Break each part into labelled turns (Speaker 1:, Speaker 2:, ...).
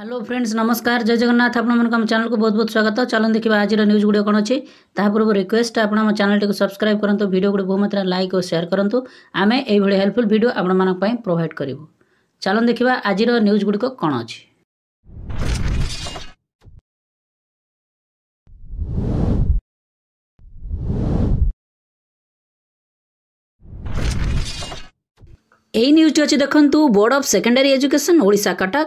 Speaker 1: hello friends ନମସ୍କାର ଜୟ ଜଗନ୍ନାଥ ଆପଣମାନଙ୍କୁ ଆମ ଚ୍ୟାନେଲକୁ ବହୁତ ବହୁତ ସ୍ୱାଗତ ଚାଲନ୍ତୁ ଦେଖିବା ଆଜିର ନ୍ୟୁଜ୍ ଗୁଡ଼ିକ କ'ଣ ଅଛି ତାହା ପୂର୍ବରୁ ରିକ୍ୱେଷ୍ଟ ଆପଣ ଆମ ଚ୍ୟାନେଲଟିକୁ ସବସ୍କ୍ରାଇବ୍ କରନ୍ତୁ ଭିଡ଼ିଓ ଗୁଡ଼ିକୁ ବହୁମାତ୍ରାରେ ଲାଇକ୍ ଓ ସେୟାର କରନ୍ତୁ ଆମେ ଏଇଭଳି ହେଲ୍ପଫୁଲ୍ ଭିଡ଼ିଓ ଆପଣମାନଙ୍କ ପାଇଁ ପ୍ରୋଭାଇଡ଼ କରିବୁ ଚାଲନ୍ତୁ ଦେଖିବା ଆଜିର ନ୍ୟୁଜ୍ ଗୁଡ଼ିକ କ'ଣ ଅଛି ଏହି ନ୍ୟୁଜ୍ଟି ଅଛି ଦେଖନ୍ତୁ board of secondary education Odisha Cuttack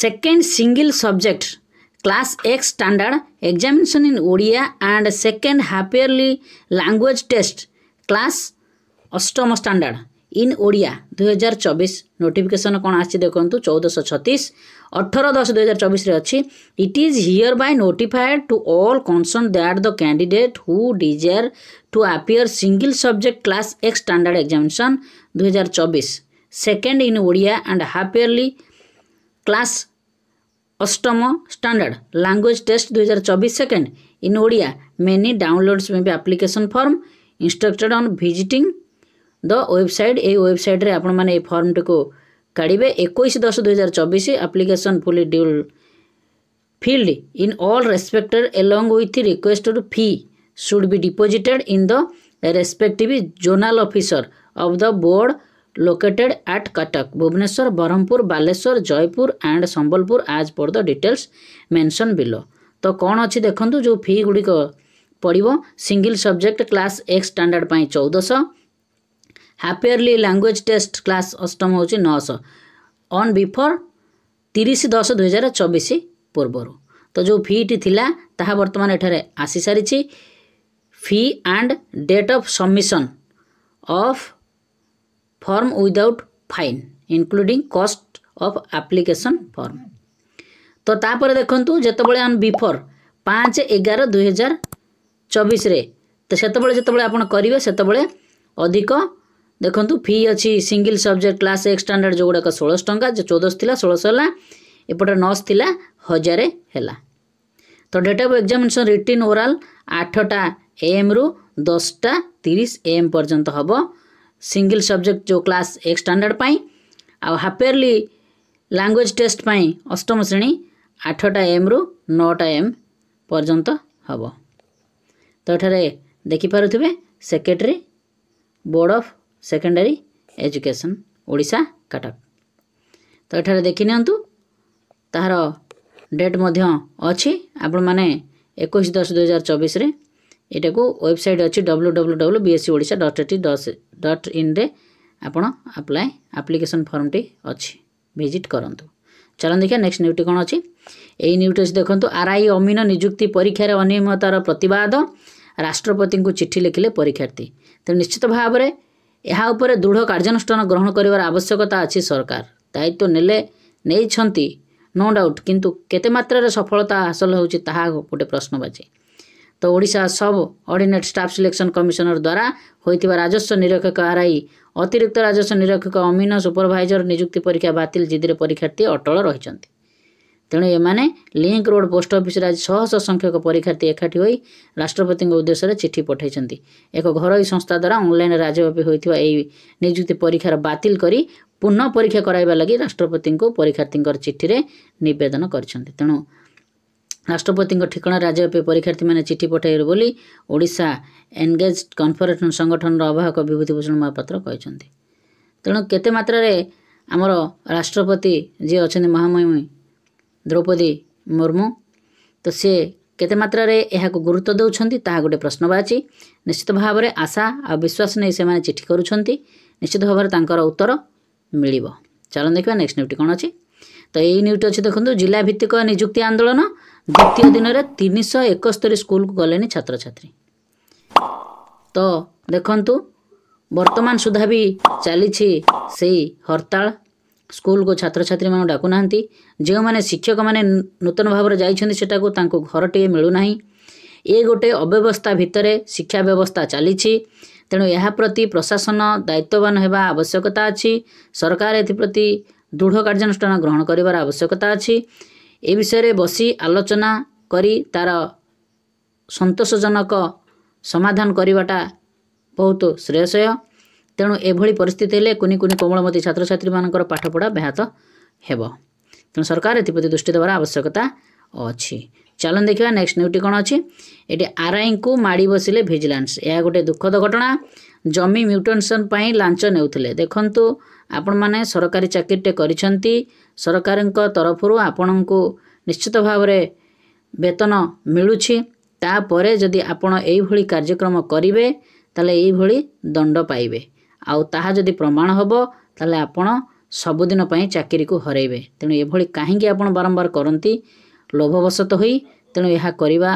Speaker 1: Second single subject class X standard examination in Odia and second half yearly language test class অষ্টম স্ট্যান্ডার্ড ইন ଓଡ଼ିଆ ଦୁଇହଜାର ଚବିଶ ନୋଟିଫିକେସନ୍ କ'ଣ ଆସିଛି ଦେଖନ୍ତୁ ଚଉଦଶହ ଛତିଶ ଅଠର ଦଶ ଦୁଇହଜାର ଚବିଶରେ ଅଛି it is hereby notified to all concern that the candidate who desire to appear single subject class X standard examination ଦୁଇହଜାର ଚବିଶ second in Odia and half yearly class অষ্টম স্ট্যান্ডার্ড ল্যাঙ্গুয়েজ টেস্ট দুই হাজার চবিশ second in Odia many downloads may be application form instructed on visiting the website এই ওয়েবসাইট্রে আপনার এই ফর্মটিকে কাড়বে একুশ দশ দুই হাজার চবিশ application fully duly filled in all respected along with requested fee should be deposited in the respective zonal officer of the board located at Cuttack Bhubaneswar Brahmapur Baleswar Jeypore and Sambalpur as per the details mention below ତ କ'ଣ ଅଛି ଦେଖନ୍ତୁ ଯେଉଁ fee ଗୁଡ଼ିକ ପଡ଼ିବ single subject class X standard ପାଇଁ ଚଉଦଶହ early language test class ଅଷ୍ଟମ ହେଉଛି ନଅଶହ ଅନ୍ ବିଫୋର୍ ତିରିଶ ଦଶ ଦୁଇହଜାର ଚବିଶ ପୂର୍ବରୁ ତ ଯେଉଁ ଫିଟି ଥିଲା ତାହା ବର୍ତ୍ତମାନ ଏଠାରେ ଆସିସାରିଛି fee and date of submission of form without fine including cost of application form तो तापर देखु जितेबले बिफोर पाँच एगार दुई हजार चौबीस तो सेतबले जितेबले आप करेंगे सेतबले अधिक देखु फी अच्छी सिंगल सब्जेक्ट क्लास एक स्टाण्डार्ड जो गुड़ाक षोलश टाँचा जो चौदश थी षोलश है एपटे नस थी हजार है तो date of examination written oral आठटा एम रु दसटा ତିରିଶ एम पर्यंत हम ସିଙ୍ଗିଲ୍ ସବଜେକ୍ଟ ଯେଉଁ କ୍ଲାସ୍ ଏକ ଷ୍ଟାଣ୍ଡାର୍ଡ଼ ପାଇଁ ଆଉ ହାଫ୍ ଇୟର୍ଲି ଲାଙ୍ଗୁଏଜ୍ ଟେଷ୍ଟ ପାଇଁ ଅଷ୍ଟମ ଶ୍ରେଣୀ ଆଠଟା ଏମ୍ରୁ ନଅଟା ଏମ୍ ପର୍ଯ୍ୟନ୍ତ ହେବ ତ ଏଠାରେ ଦେଖିପାରୁଥିବେ secretary board of secondary education Odisha Cuttack ତ ଏଠାରେ ଦେଖିନିଅନ୍ତୁ ତାହାର ଡେଟ୍ ମଧ୍ୟ ଅଛି ଆପଣମାନେ ଏକୋଇଶ ଦଶ ଦୁଇହଜାର ଚବିଶରେ ଏଇଟାକୁ ୱେବସାଇଟ୍ ଅଛି W W W B S C Odisha dot A T dot dot ଇନ୍ରେ ଆପଣ ଆପ୍ଲାଏ ଆପ୍ଲିକେସନ୍ ଫର୍ମଟି ଅଛି ଭିଜିଟ୍ କରନ୍ତୁ ଚାଲନ୍ତୁ ଦେଖିବା ନେକ୍ସଟ ନ୍ୟୁଟି କ'ଣ ଅଛି ଏଇ ନ୍ୟୁଟି ଅଛି ଦେଖନ୍ତୁ ଆର୍ ଆଇ ଅମିନ ନିଯୁକ୍ତି ପରୀକ୍ଷାରେ ଅନିୟମିତତାର ପ୍ରତିବାଦ ରାଷ୍ଟ୍ରପତିଙ୍କୁ ଚିଠି ଲେଖିଲେ ପରୀକ୍ଷାର୍ଥୀ ତେଣୁ ନିଶ୍ଚିତ ଭାବରେ ଏହା ଉପରେ ଦୃଢ଼ କାର୍ଯ୍ୟାନୁଷ୍ଠାନ ଗ୍ରହଣ କରିବାର ଆବଶ୍ୟକତା ଅଛି ସରକାର ଦାୟିତ୍ୱ ନେଲେ ନେଇଛନ୍ତି ନୋ ଡାଉଟ୍ କିନ୍ତୁ କେତେ ମାତ୍ରାରେ ସଫଳତା ହାସଲ ହେଉଛି ତାହା ଗୋଟିଏ ପ୍ରଶ୍ନବାଚୀ ତ Odisha subordinate staff selection କମିଶନର ଦ୍ୱାରା ହୋଇଥିବା ରାଜସ୍ୱ ନିରୀକ୍ଷକ ଆର୍ ଆଇ ଅତିରିକ୍ତ ରାଜସ୍ୱ ନିରୀକ୍ଷକ ଅମିନ ସୁପରଭାଇଜର ନିଯୁକ୍ତି ପରୀକ୍ଷା ବାତିଲ ଜିଦିରେ ପରୀକ୍ଷାର୍ଥୀ ଅଟଳ ରହିଛନ୍ତି ତେଣୁ ଏମାନେ ଲିଙ୍କ୍ ରୋଡ଼୍ ପୋଷ୍ଟ ଅଫିସରେ ଆଜି ଶହଶହ ସଂଖ୍ୟକ ପରୀକ୍ଷାର୍ଥୀ ଏକାଠି ହୋଇ ରାଷ୍ଟ୍ରପତିଙ୍କ ଉଦ୍ଦେଶ୍ୟରେ ଚିଠି ପଠାଇଛନ୍ତି ଏକ ଘରୋଇ ସଂସ୍ଥା ଦ୍ୱାରା ଅନ୍ଲାଇନ୍ ରାଜ୍ୟବ୍ୟାପୀ ହୋଇଥିବା ଏହି ନିଯୁକ୍ତି ପରୀକ୍ଷାର ବାତିଲ କରି ପୁନଃ ପରୀକ୍ଷା କରାଇବା ଲାଗି ରାଷ୍ଟ୍ରପତିଙ୍କୁ ପରୀକ୍ଷାର୍ଥୀଙ୍କର ଚିଠିରେ ନିବେଦନ କରିଛନ୍ତି ତେଣୁ ରାଷ୍ଟ୍ରପତିଙ୍କ ଠିକଣା ରାଜ୍ୟବ୍ୟାପୀ ପରୀକ୍ଷାର୍ଥୀମାନେ ଚିଠି ପଠାଇବେ ବୋଲି ଓଡ଼ିଶା ଏନ୍ଗେଜ୍ କନ୍ଫରେନ୍ସ ସଂଗଠନର ଆବାହକ ବିଭୂତିଭୂଷଣ ମହାପାତ୍ର କହିଛନ୍ତି ତେଣୁ କେତେ ମାତ୍ରାରେ ଆମର ରାଷ୍ଟ୍ରପତି ଯିଏ ଅଛନ୍ତି ମହାମୟୀ ଦ୍ରୌପଦୀ ମୁର୍ମୁ ତ ସିଏ କେତେ ମାତ୍ରାରେ ଏହାକୁ ଗୁରୁତ୍ୱ ଦେଉଛନ୍ତି ତାହା ଗୋଟିଏ ପ୍ରଶ୍ନବାଚୀ ନିଶ୍ଚିତ ଭାବରେ ଆଶା ଆଉ ବିଶ୍ୱାସ ନେଇ ସେମାନେ ଚିଠି କରୁଛନ୍ତି ନିଶ୍ଚିତ ଭାବରେ ତାଙ୍କର ଉତ୍ତର ମିଳିବ ଚାଲନ୍ତୁ ଦେଖିବା ନେକ୍ସଟ ନ୍ୟୁଟ୍ କ'ଣ ଅଛି ତ ଏଇ ନ୍ୟୁଟ୍ ଅଛି ଦେଖନ୍ତୁ ଜିଲ୍ଲା ଭିତ୍ତିକ ନିଯୁକ୍ତି ଆନ୍ଦୋଳନ ଦ୍ୱିତୀୟ ଦିନରେ ତିନିଶହ ଏକସ୍ତରୀ ସ୍କୁଲକୁ ଗଲେଣି ଛାତ୍ରଛାତ୍ରୀ ତ ଦେଖନ୍ତୁ ବର୍ତ୍ତମାନ ସୁଦ୍ଧା ବି ଚାଲିଛି ସେଇ ହରତାଳ ସ୍କୁଲକୁ ଛାତ୍ରଛାତ୍ରୀମାନଙ୍କୁ ଡାକୁନାହାନ୍ତି ଯେଉଁମାନେ ଶିକ୍ଷକମାନେ ନୂତନ ଭାବରେ ଯାଇଛନ୍ତି ସେଟାକୁ ତାଙ୍କୁ ଘରଟିଏ ମିଳୁନାହିଁ ଏ ଗୋଟେ ଅବ୍ୟବସ୍ଥା ଭିତରେ ଶିକ୍ଷା ବ୍ୟବସ୍ଥା ଚାଲିଛି ତେଣୁ ଏହା ପ୍ରତି ପ୍ରଶାସନ ଦାୟିତ୍ୱବାନ ହେବା ଆବଶ୍ୟକତା ଅଛି ସରକାର ଏଥିପ୍ରତି ଦୃଢ଼ କାର୍ଯ୍ୟାନୁଷ୍ଠାନ ଗ୍ରହଣ କରିବାର ଆବଶ୍ୟକତା ଅଛି ଏ ବିଷୟରେ ବସି ଆଲୋଚନା କରି ତା'ର ସନ୍ତୋଷଜନକ ସମାଧାନ କରିବାଟା ବହୁତ ଶ୍ରେୟଶୟ ତେଣୁ ଏଭଳି ପରିସ୍ଥିତି ହେଲେ କୁନି କୁନି କୋମଳମତୀ ଛାତ୍ରଛାତ୍ରୀମାନଙ୍କର ପାଠପଢ଼ା ବ୍ୟାହତ ହେବ ତେଣୁ ସରକାର ଏଥିପ୍ରତି ଦୃଷ୍ଟି ଦେବାର ଆବଶ୍ୟକତା ଅଛି ଚାଲନ୍ତୁ ଦେଖିବା ନେକ୍ସଟ ନ୍ୟୁଟି କ'ଣ ଅଛି ଏଠି ଆର୍ଆଇଙ୍କୁ ମାଡ଼ି ବସିଲେ ଭିଜିଲାନ୍ସ ଏହା ଗୋଟିଏ ଦୁଃଖଦ ଘଟଣା ଜମି ମ୍ୟୁଟେସନ୍ ପାଇଁ ଲାଞ୍ଚ ନେଉଥିଲେ ଦେଖନ୍ତୁ ଆପଣମାନେ ସରକାରୀ ଚାକିରିଟେ କରିଛନ୍ତି ସରକାରଙ୍କ ତରଫରୁ ଆପଣଙ୍କୁ ନିଶ୍ଚିତ ଭାବରେ ବେତନ ମିଳୁଛି ତାପରେ ଯଦି ଆପଣ ଏଇଭଳି କାର୍ଯ୍ୟକ୍ରମ କରିବେ ତାହେଲେ ଏଇଭଳି ଦଣ୍ଡ ପାଇବେ ଆଉ ତାହା ଯଦି ପ୍ରମାଣ ହେବ ତାହେଲେ ଆପଣ ସବୁଦିନ ପାଇଁ ଚାକିରିକୁ ହରେଇବେ ତେଣୁ ଏଭଳି କାହିଁକି ଆପଣ ବାରମ୍ବାର କରନ୍ତି ଲୋଭବଶତଃ ହୋଇ ତେଣୁ ଏହା କରିବା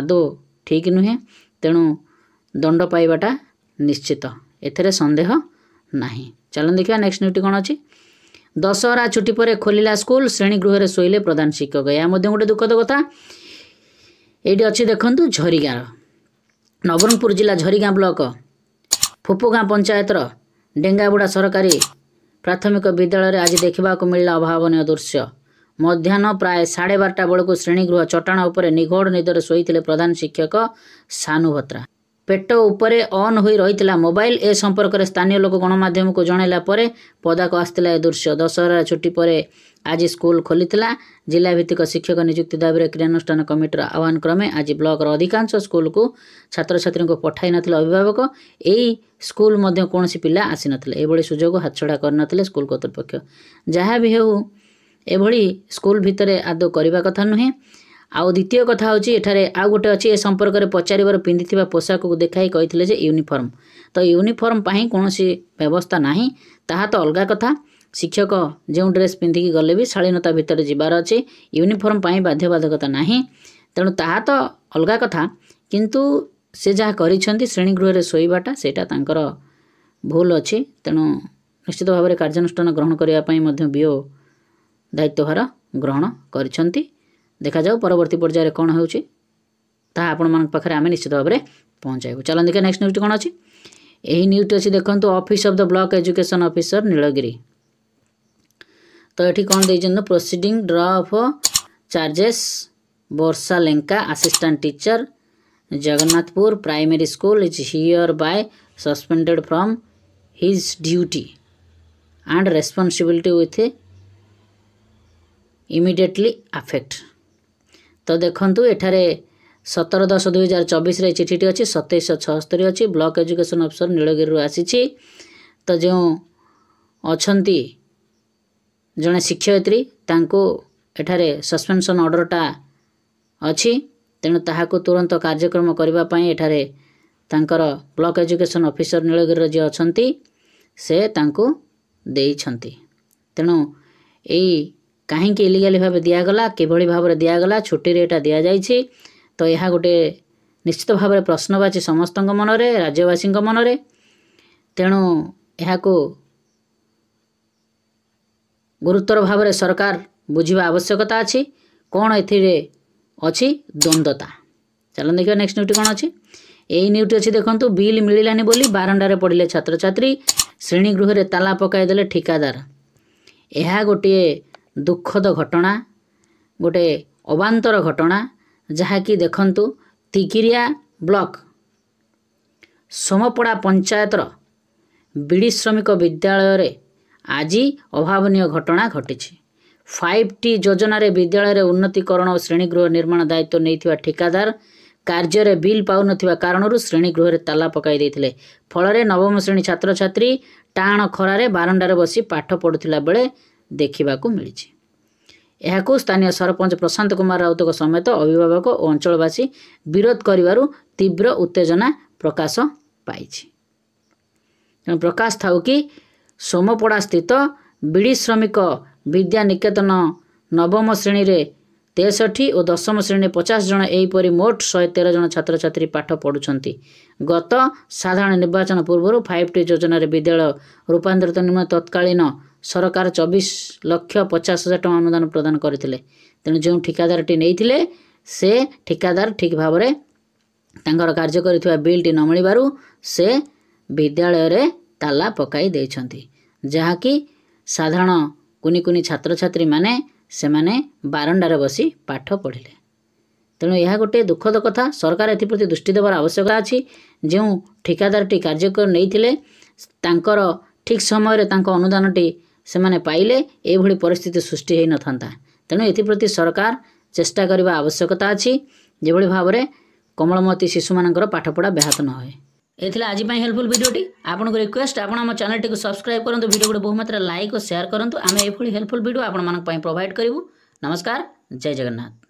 Speaker 1: ଆଦୌ ଠିକ୍ ନୁହେଁ ତେଣୁ ଦଣ୍ଡ ପାଇବାଟା ନିଶ୍ଚିତ ଏଥିରେ ସନ୍ଦେହ ନାହିଁ ଚାଲନ୍ତୁ ଦେଖିବା ନେକ୍ସଟ ନ୍ୟୁଟି କ'ଣ ଅଛି ଦଶହରା ଛୁଟି ପରେ ଖୋଲିଲା ସ୍କୁଲ ଶ୍ରେଣୀଗୃହରେ ଶୋଇଲେ ପ୍ରଧାନ ଶିକ୍ଷକ ଏହା ମଧ୍ୟ ଗୋଟେ ଦୁଃଖଦ କଥା ଏଇଠି ଅଛି ଦେଖନ୍ତୁ ଝରିଗାଁ ନବରଙ୍ଗପୁର ଜିଲ୍ଲା ଝରିଗାଁ ବ୍ଲକ ଫୁପଗାଁ ପଞ୍ଚାୟତର ଡେଙ୍ଗାବୁଡ଼ା ସରକାରୀ ପ୍ରାଥମିକ ବିଦ୍ୟାଳୟରେ ଆଜି ଦେଖିବାକୁ ମିଳିଲା ଅଭାବନୀୟ ଦୃଶ୍ୟ ମଧ୍ୟାହ୍ନ ପ୍ରାୟ ସାଢ଼େ ବାରଟା ବେଳକୁ ଶ୍ରେଣୀଗୃହ ଚଟାଣ ଉପରେ ନିଘୋଡ଼ ନିଦରେ ଶୋଇଥିଲେ ପ୍ରଧାନ ଶିକ୍ଷକ ସାନୁଭତ୍ରା ପେଟ ଉପରେ ଅନ୍ ହୋଇ ରହିଥିଲା ମୋବାଇଲ ଏ ସମ୍ପର୍କରେ ସ୍ଥାନୀୟ ଲୋକ ଗଣମାଧ୍ୟମକୁ ଜଣାଇଲା ପରେ ପଦାକୁ ଆସିଥିଲା ଏ ଦୃଶ୍ୟ ଦଶହରା ଛୁଟି ପରେ ଆଜି ସ୍କୁଲ ଖୋଲିଥିଲା ଜିଲ୍ଲା ଭିତ୍ତିକ ଶିକ୍ଷକ ନିଯୁକ୍ତି ଦାବିରେ କ୍ରିୟାନୁଷ୍ଠାନ କମିଟିର ଆହ୍ୱାନ କ୍ରମେ ଆଜି ବ୍ଲକର ଅଧିକାଂଶ ସ୍କୁଲକୁ ଛାତ୍ରଛାତ୍ରୀଙ୍କୁ ପଠାଇ ନଥିଲେ ଅଭିଭାବକ ଏହି ସ୍କୁଲ ମଧ୍ୟ କୌଣସି ପିଲା ଆସିନଥିଲେ ଏଭଳି ସୁଯୋଗ ହାତଛଡ଼ା କରିନଥିଲେ ସ୍କୁଲ କର୍ତ୍ତୃପକ୍ଷ ଯାହା ବି ହେଉ ଏଭଳି ସ୍କୁଲ ଭିତରେ ଆଦୌ କରିବା କଥା ନୁହେଁ ଆଉ ଦ୍ୱିତୀୟ କଥା ହେଉଛି ଏଠାରେ ଆଉ ଗୋଟେ ଅଛି ଏ ସମ୍ପର୍କରେ ପଚାରିବାର ପିନ୍ଧିଥିବା ପୋଷାକକୁ ଦେଖାଇ କହିଥିଲେ ଯେ ୟୁନିଫର୍ମ ତ ୟୁନିଫର୍ମ ପାଇଁ କୌଣସି ବ୍ୟବସ୍ଥା ନାହିଁ ତାହା ତ ଅଲଗା କଥା ଶିକ୍ଷକ ଯେଉଁ ଡ୍ରେସ୍ ପିନ୍ଧିକି ଗଲେ ବି ଶାଳୀନତା ଭିତରେ ଯିବାର ଅଛି ୟୁନିଫର୍ମ ପାଇଁ ବାଧ୍ୟବାଧକତା ନାହିଁ ତେଣୁ ତାହା ତ ଅଲଗା କଥା କିନ୍ତୁ ସେ ଯାହା କରିଛନ୍ତି ଶ୍ରେଣୀଗୃହରେ ଶୋଇବାଟା ସେଇଟା ତାଙ୍କର ଭୁଲ ଅଛି ତେଣୁ ନିଶ୍ଚିତ ଭାବରେ କାର୍ଯ୍ୟାନୁଷ୍ଠାନ ଗ୍ରହଣ କରିବା ପାଇଁ ମଧ୍ୟ ବିଓ ଦାୟିତ୍ୱଭାର ଗ୍ରହଣ କରିଛନ୍ତି देखा जाऊ जावर्त पर्यायर कौन होपर आम निश्चित भाव में पहुँचाइबू चल देखिए नेक्स्ट न्यूज कौन अच्छी यही न्यूज अच्छी देखो office of the block education officer Nilgiri तो ये कौन the proceeding draft charges Barsha Lenka assistant teacher Jagannathpur primary school is hereby suspended from his duty and responsibility with immediately effect ତ ଦେଖନ୍ତୁ ଏଠାରେ ସତର ଦଶ ଦୁଇ ହଜାର ଚବିଶରେ ଚିଠିଟି ଅଛି ସତେଇଶହ ଛଅସ୍ତରୀ ଅଛି ବ୍ଲକ୍ ଏଜୁକେସନ୍ ଅଫିସର ନୀଳଗିରିରୁ ଆସିଛି ତ ଯେଉଁ ଅଛନ୍ତି ଜଣେ ଶିକ୍ଷୟିତ୍ରୀ ତାଙ୍କୁ ଏଠାରେ ସସ୍ପେନ୍ସନ୍ ଅର୍ଡ଼ର୍ଟା ଅଛି ତେଣୁ ତାହାକୁ ତୁରନ୍ତ କାର୍ଯ୍ୟକ୍ରମ କରିବା ପାଇଁ ଏଠାରେ ତାଙ୍କର ବ୍ଲକ୍ ଏଜୁକେସନ୍ ଅଫିସର ନୀଳଗିରିର ଯିଏ ଅଛନ୍ତି ସେ ତାଙ୍କୁ ଦେଇଛନ୍ତି ତେଣୁ ଏଇ କାହିଁକି ଇଲିଗାଲି ଭାବେ ଦିଆଗଲା କିଭଳି ଭାବରେ ଦିଆଗଲା ଛୁଟିରେ ଏଇଟା ଦିଆଯାଇଛି ତ ଏହା ଗୋଟିଏ ନିଶ୍ଚିତ ଭାବରେ ପ୍ରଶ୍ନବାଚୀ ସମସ୍ତଙ୍କ ମନରେ ରାଜ୍ୟବାସୀଙ୍କ ମନରେ ତେଣୁ ଏହାକୁ ଗୁରୁତର ଭାବରେ ସରକାର ବୁଝିବା ଆବଶ୍ୟକତା ଅଛି କ'ଣ ଏଥିରେ ଅଛି ଦ୍ୱନ୍ଦ୍ୱତା ଚାଲନ୍ତୁ ଦେଖିବା ନେକ୍ସଟ ନ୍ୟୁଟି କ'ଣ ଅଛି ଏଇ ନ୍ୟୁଟି ଅଛି ଦେଖନ୍ତୁ ବିଲ୍ ମିଳିଲାନି ବୋଲି ବାରଣ୍ଡାରେ ପଡ଼ିଲେ ଛାତ୍ରଛାତ୍ରୀ ଶ୍ରେଣୀଗୃହରେ ତାଲା ପକାଇଦେଲେ ଠିକାଦାର ଏହା ଗୋଟିଏ ଦୁଃଖଦ ଘଟଣା ଗୋଟେ ଅବାନ୍ତର ଘଟଣା ଯାହାକି ଦେଖନ୍ତୁ ତିକିରିଆ ବ୍ଲକ ସୋମପଡ଼ା ପଞ୍ଚାୟତର ବିଡ଼ି ଶ୍ରମିକ ବିଦ୍ୟାଳୟରେ ଆଜି ଅଭାବନୀୟ ଘଟଣା ଘଟିଛି ଫାଇଭ୍ ଟି ଯୋଜନାରେ ବିଦ୍ୟାଳୟରେ ଉନ୍ନତିକରଣ ଓ ଶ୍ରେଣୀଗୃହ ନିର୍ମାଣ ଦାୟିତ୍ୱ ନେଇଥିବା ଠିକାଦାର କାର୍ଯ୍ୟରେ ବିଲ୍ ପାଉନଥିବା କାରଣରୁ ଶ୍ରେଣୀଗୃହରେ ତାଲା ପକାଇ ଦେଇଥିଲେ ଫଳରେ ନବମ ଶ୍ରେଣୀ ଛାତ୍ରଛାତ୍ରୀ ଟାଣ ଖରାରେ ବାରଣ୍ଡାରେ ବସି ପାଠ ପଢ଼ୁଥିଲା ବେଳେ ଦେଖିବାକୁ ମିଳିଛି ଏହାକୁ ସ୍ଥାନୀୟ ସରପଞ୍ଚ ପ୍ରଶାନ୍ତ କୁମାର ରାଉତଙ୍କ ସମେତ ଅଭିଭାବକ ଓ ଅଞ୍ଚଳବାସୀ ବିରୋଧ କରିବାରୁ ତୀବ୍ର ଉତ୍ତେଜନା ପ୍ରକାଶ ପାଇଛି ତେଣୁ ପ୍ରକାଶ ଥାଉ କି ସୋମପଡ଼ା ସ୍ଥିତ ବିଡ଼ି ଶ୍ରମିକ ବିଦ୍ୟା ନିକେତନ ନବମ ଶ୍ରେଣୀରେ ତେଷଠି ଓ ଦଶମ ଶ୍ରେଣୀରେ ପଚାଶ ଜଣ ଏହିପରି ମୋଟ ଶହେ ତେର ଜଣ ଛାତ୍ରଛାତ୍ରୀ ପାଠ ପଢ଼ୁଛନ୍ତି ଗତ ସାଧାରଣ ନିର୍ବାଚନ ପୂର୍ବରୁ ଫାଇଭ୍ ଟି ଯୋଜନାରେ ବିଦ୍ୟାଳୟ ରୂପାନ୍ତରିତ ନିମନ୍ତେ ତତ୍କାଳୀନ ସରକାର ଚବିଶ ଲକ୍ଷ ପଚାଶ ହଜାର ଟଙ୍କା ଅନୁଦାନ ପ୍ରଦାନ କରିଥିଲେ ତେଣୁ ଯେଉଁ ଠିକାଦାରଟି ନେଇଥିଲେ ସେ ଠିକାଦାର ଠିକ୍ ଭାବରେ ତାଙ୍କର କାର୍ଯ୍ୟ କରିଥିବା ବିଲ୍ଟି ନ ମିଳିବାରୁ ସେ ବିଦ୍ୟାଳୟରେ ତାଲା ପକାଇ ଦେଇଛନ୍ତି ଯାହାକି ସାଧାରଣ କୁନି କୁନି ଛାତ୍ରଛାତ୍ରୀମାନେ ସେମାନେ ବାରଣ୍ଡାରେ ବସି ପାଠ ପଢ଼ିଲେ ତେଣୁ ଏହା ଗୋଟିଏ ଦୁଃଖଦ କଥା ସରକାର ଏଥିପ୍ରତି ଦୃଷ୍ଟି ଦେବାର ଆବଶ୍ୟକତା ଅଛି ଯେଉଁ ଠିକାଦାରଟି କାର୍ଯ୍ୟ ନେଇଥିଲେ ତାଙ୍କର ଠିକ୍ ସମୟରେ ତାଙ୍କ ଅନୁଦାନଟି ସେମାନେ ପାଇଲେ ଏଭଳି ପରିସ୍ଥିତି ସୃଷ୍ଟି ହୋଇନଥାନ୍ତା ତେଣୁ ଏଥିପ୍ରତି ସରକାର ଚେଷ୍ଟା କରିବା ଆବଶ୍ୟକତା ଅଛି ଯେଭଳି ଭାବରେ କମଳମତି ଶିଶୁମାନଙ୍କର ପାଠପଢ଼ା ବ୍ୟାହତ ନ ହୁଏ ଏ ଥିଲା ଆଜି ପାଇଁ ହେଲ୍ପଫୁଲ୍ ଭିଡ଼ିଓଟି ଆପଣଙ୍କୁ ରିକ୍ୱେଷ୍ଟ ଆପଣ ଆମ ଚ୍ୟାନେଲ୍ଟିକୁ ସବସ୍କ୍ରାଇବ୍ କରନ୍ତୁ ଭିଡ଼ିଓକୁ ବହୁମାତ୍ରାରେ ଲାଇକ୍ ଓ ସେୟାର କରନ୍ତୁ ଆମେ ଏଭଳି ହେଲ୍ପଫୁଲ୍ ଭିଡ଼ିଓ ଆପଣମାନଙ୍କ ପାଇଁ ପ୍ରୋଭାଇଡ଼ କରିବୁ ନମସ୍କାର ଜୟ ଜଗନ୍ନାଥ